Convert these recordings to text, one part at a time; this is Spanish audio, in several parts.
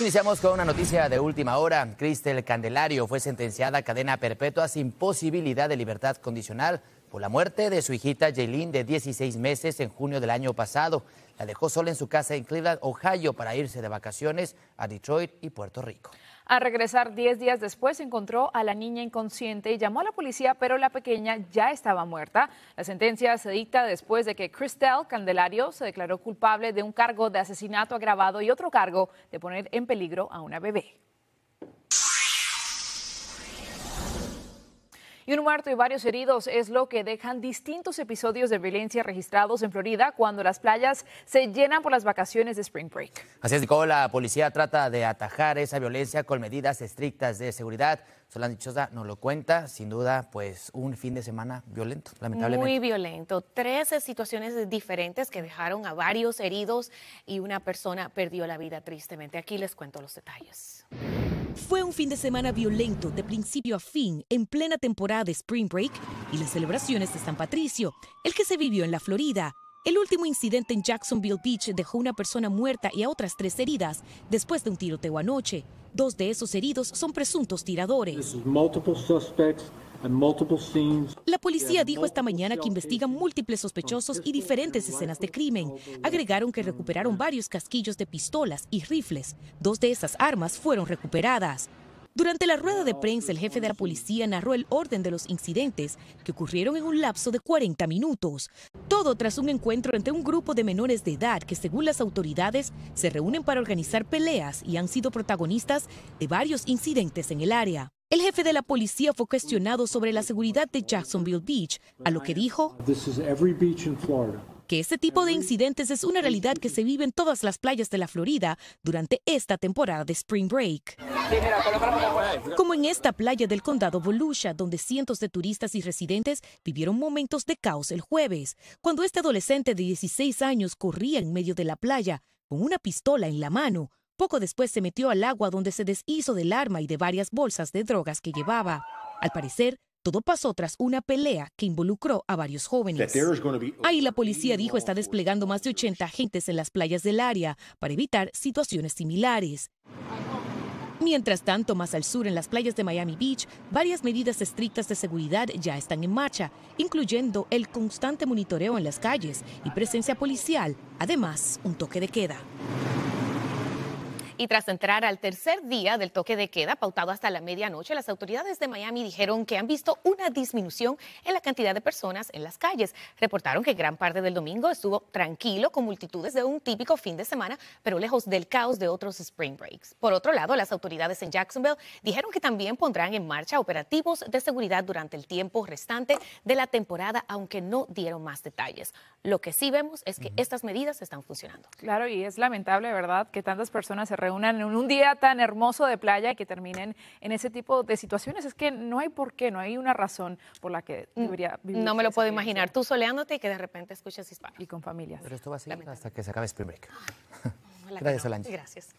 Iniciamos con una noticia de última hora. Cristel Candelario fue sentenciada a cadena perpetua sin posibilidad de libertad condicional por la muerte de su hijita Jaylin de 16 meses en junio del año pasado. La dejó sola en su casa en Cleveland, Ohio, para irse de vacaciones a Detroit y Puerto Rico. Al regresar 10 días después, encontró a la niña inconsciente y llamó a la policía, pero la pequeña ya estaba muerta. La sentencia se dicta después de que Christelle Candelario se declaró culpable de un cargo de asesinato agravado y otro cargo de poner en peligro a una bebé. Y un muerto y varios heridos es lo que dejan distintos episodios de violencia registrados en Florida cuando las playas se llenan por las vacaciones de Spring Break. Así es, como la policía trata de atajar esa violencia con medidas estrictas de seguridad. Solán Dichosa nos lo cuenta, sin duda, pues un fin de semana violento, lamentablemente. Muy violento. Tres situaciones diferentes que dejaron a varios heridos y una persona perdió la vida tristemente. Aquí les cuento los detalles. Fue un fin de semana violento de principio a fin en plena temporada de Spring Break y las celebraciones de San Patricio, el que se vivió en la Florida. El último incidente en Jacksonville Beach dejó una persona muerta y a otras tres heridas después de un tiroteo anoche. Dos de esos heridos son presuntos tiradores. La policía dijo esta mañana que investiga múltiples sospechosos y diferentes escenas de crimen. Agregaron que recuperaron varios casquillos de pistolas y rifles. Dos de esas armas fueron recuperadas. Durante la rueda de prensa, el jefe de la policía narró el orden de los incidentes que ocurrieron en un lapso de 40 minutos. Todo tras un encuentro entre un grupo de menores de edad que, según las autoridades, se reúnen para organizar peleas y han sido protagonistas de varios incidentes en el área. El jefe de la policía fue cuestionado sobre la seguridad de Jacksonville Beach, a lo que dijo que este tipo de incidentes es una realidad que se vive en todas las playas de la Florida durante esta temporada de Spring Break. Como en esta playa del condado Volusia, donde cientos de turistas y residentes vivieron momentos de caos el jueves, cuando este adolescente de 16 años corría en medio de la playa con una pistola en la mano poco después se metió al agua donde se deshizo del arma y de varias bolsas de drogas que llevaba. Al parecer, todo pasó tras una pelea que involucró a varios jóvenes. Ahí la policía dijo está desplegando más de 80 agentes en las playas del área para evitar situaciones similares. Mientras tanto, más al sur, en las playas de Miami Beach, varias medidas estrictas de seguridad ya están en marcha, incluyendo el constante monitoreo en las calles y presencia policial, además un toque de queda. Y tras entrar al tercer día del toque de queda, pautado hasta la medianoche, las autoridades de Miami dijeron que han visto una disminución en la cantidad de personas en las calles. Reportaron que gran parte del domingo estuvo tranquilo, con multitudes de un típico fin de semana, pero lejos del caos de otros spring breaks. Por otro lado, las autoridades en Jacksonville dijeron que también pondrán en marcha operativos de seguridad durante el tiempo restante de la temporada, aunque no dieron más detalles. Lo que sí vemos es que estas medidas están funcionando. Claro, y es lamentable, ¿verdad?, que tantas personas se en un día tan hermoso de playa y que terminen en ese tipo de situaciones. Es que no hay por qué, no hay una razón por la que mm, debería vivir. No me lo puedo imaginar. Tú soleándote y que de repente escuches hispanos. Y con familias. Pero esto va a seguir hasta que se acabe Spring Break. Ah, Gracias, Gracias.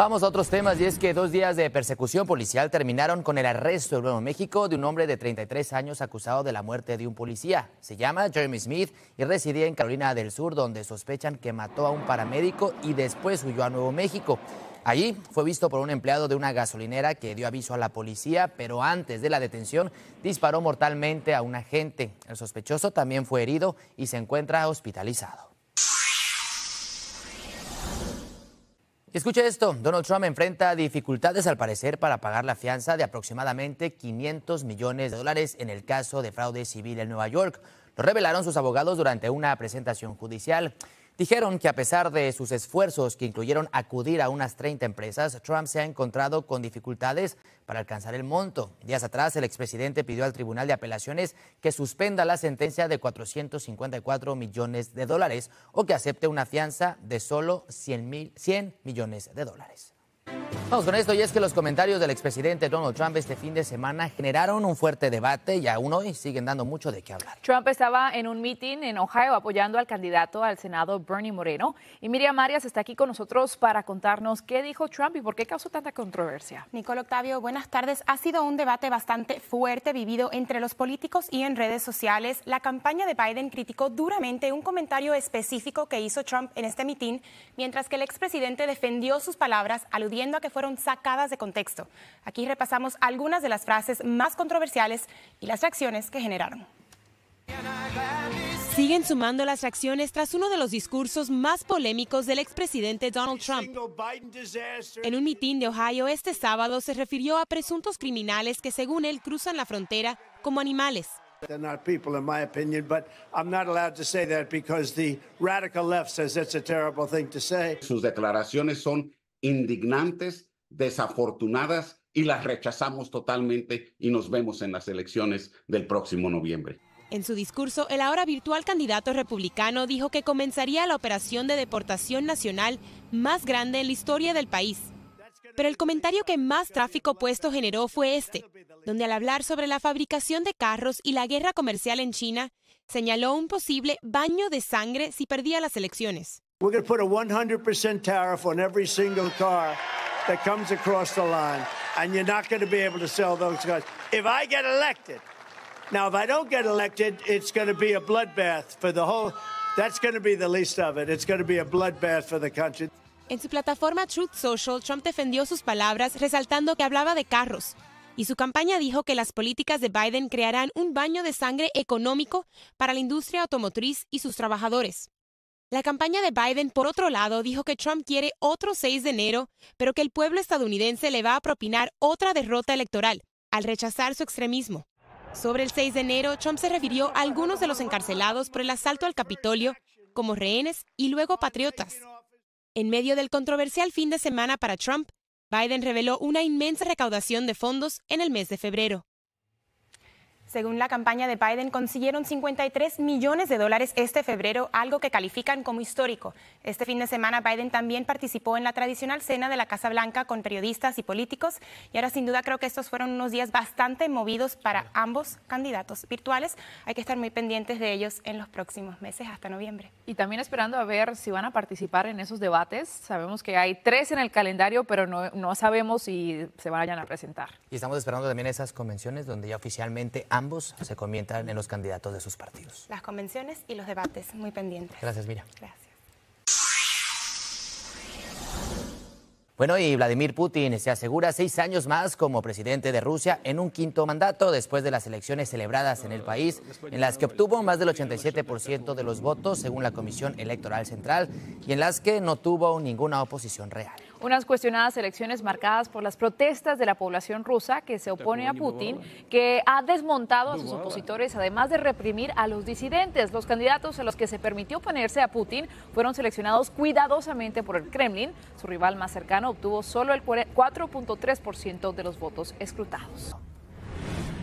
Vamos a otros temas y es que dos días de persecución policial terminaron con el arresto en Nuevo México de un hombre de 33 años acusado de la muerte de un policía. Se llama Jeremy Smith y residía en Carolina del Sur donde sospechan que mató a un paramédico y después huyó a Nuevo México. Allí fue visto por un empleado de una gasolinera que dio aviso a la policía, pero antes de la detención disparó mortalmente a un agente. El sospechoso también fue herido y se encuentra hospitalizado. Escuche esto, Donald Trump enfrenta dificultades al parecer para pagar la fianza de aproximadamente 500 millones de dólares en el caso de fraude civil en Nueva York. Lo revelaron sus abogados durante una presentación judicial. Dijeron que a pesar de sus esfuerzos que incluyeron acudir a unas 30 empresas, Trump se ha encontrado con dificultades para alcanzar el monto. Días atrás, el expresidente pidió al Tribunal de Apelaciones que suspenda la sentencia de 454 millones de dólares o que acepte una fianza de solo 100, 100 millones de dólares. Vamos con esto, y es que los comentarios del expresidente Donald Trump este fin de semana generaron un fuerte debate y aún hoy siguen dando mucho de qué hablar. Trump estaba en un meeting en Ohio apoyando al candidato al Senado Bernie Moreno. Y Miriam Arias está aquí con nosotros para contarnos qué dijo Trump y por qué causó tanta controversia. Nicole Octavio, buenas tardes. Ha sido un debate bastante fuerte vivido entre los políticos y en redes sociales. La campaña de Biden criticó duramente un comentario específico que hizo Trump en este meeting, mientras que el expresidente defendió sus palabras aludiendo a que fueron sacadas de contexto. Aquí repasamos algunas de las frases más controversiales y las reacciones que generaron. Siguen sumando las reacciones tras uno de los discursos más polémicos del expresidente Donald Trump. En un mitin de Ohio este sábado se refirió a presuntos criminales que según él cruzan la frontera como animales. Sus declaraciones son indignantes, desafortunadas y las rechazamos totalmente y nos vemos en las elecciones del próximo noviembre. En su discurso, el ahora virtual candidato republicano dijo que comenzaría la operación de deportación nacional más grande en la historia del país. Pero el comentario que más tráfico puesto generó fue este, donde al hablar sobre la fabricación de carros y la guerra comercial en China, señaló un posible baño de sangre si perdía las elecciones. We're going to put a 100% tariff on every single car that comes across the line, and you're not going to be able to sell those cars. If I get elected, now if I don't get elected, it's going to be a bloodbath for the whole. That's going to be the least of it. It's going to be a bloodbath for the country. En su plataforma Truth Social, Trump defendió sus palabras resaltando que hablaba de carros, y su campaña dijo que las políticas de Biden crearán un baño de sangre económico para la industria automotriz y sus trabajadores. La campaña de Biden, por otro lado, dijo que Trump quiere otro 6 de enero, pero que el pueblo estadounidense le va a propinar otra derrota electoral al rechazar su extremismo. Sobre el 6 de enero, Trump se refirió a algunos de los encarcelados por el asalto al Capitolio como rehenes y luego patriotas. En medio del controversial fin de semana para Trump, Biden reveló una inmensa recaudación de fondos en el mes de febrero. Según la campaña de Biden, consiguieron 53 millones de dólares este febrero, algo que califican como histórico. Este fin de semana, Biden también participó en la tradicional cena de la Casa Blanca con periodistas y políticos. Y ahora, sin duda, creo que estos fueron unos días bastante movidos para ambos candidatos virtuales. Hay que estar muy pendientes de ellos en los próximos meses, hasta noviembre. Y también esperando a ver si van a participar en esos debates. Sabemos que hay tres en el calendario, pero no, no sabemos si se vayan a presentar. Y estamos esperando también esas convenciones donde ya oficialmente ambos se conviertan en los candidatos de sus partidos. Las convenciones y los debates, muy pendientes. Gracias, Mira. Gracias. Bueno, y Vladimir Putin se asegura seis años más como presidente de Rusia en un quinto mandato después de las elecciones celebradas en el país, en las que obtuvo más del 87% de los votos según la Comisión Electoral Central y en las que no tuvo ninguna oposición real. Unas cuestionadas elecciones marcadas por las protestas de la población rusa que se opone a Putin, que ha desmontado a sus opositores, además de reprimir a los disidentes. Los candidatos a los que se permitió oponerse a Putin fueron seleccionados cuidadosamente por el Kremlin. Su rival más cercano obtuvo solo el 4.3% de los votos escrutados.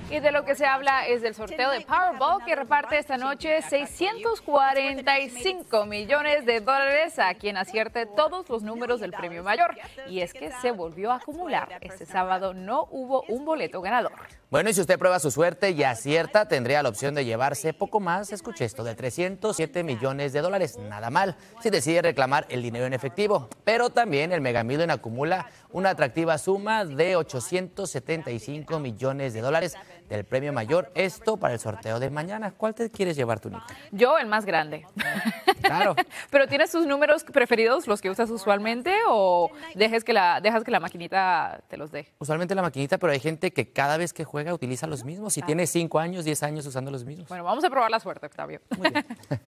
Y de lo que se habla es del sorteo de Powerball que reparte esta noche 645 millones de dólares a quien acierte todos los números del premio mayor. Y es que se volvió a acumular. Este sábado no hubo un boleto ganador. Bueno, y si usted prueba su suerte y acierta, tendría la opción de llevarse poco más, escuche esto, de 307 millones de dólares. Nada mal si decide reclamar el dinero en efectivo. Pero también el Mega acumula una atractiva suma de 875 millones de dólares del premio mayor. Esto para el sorteo de mañana. ¿Cuál te quieres llevar tú, Yo, el más grande. Claro. Pero ¿tienes tus números preferidos, los que usas usualmente, o dejes que la, dejas que la maquinita te los dé? Usualmente la maquinita, pero hay gente que cada vez que juega utiliza los mismos. Si tiene 5 años, 10 años usando los mismos. Bueno, vamos a probar la suerte, Octavio. bien.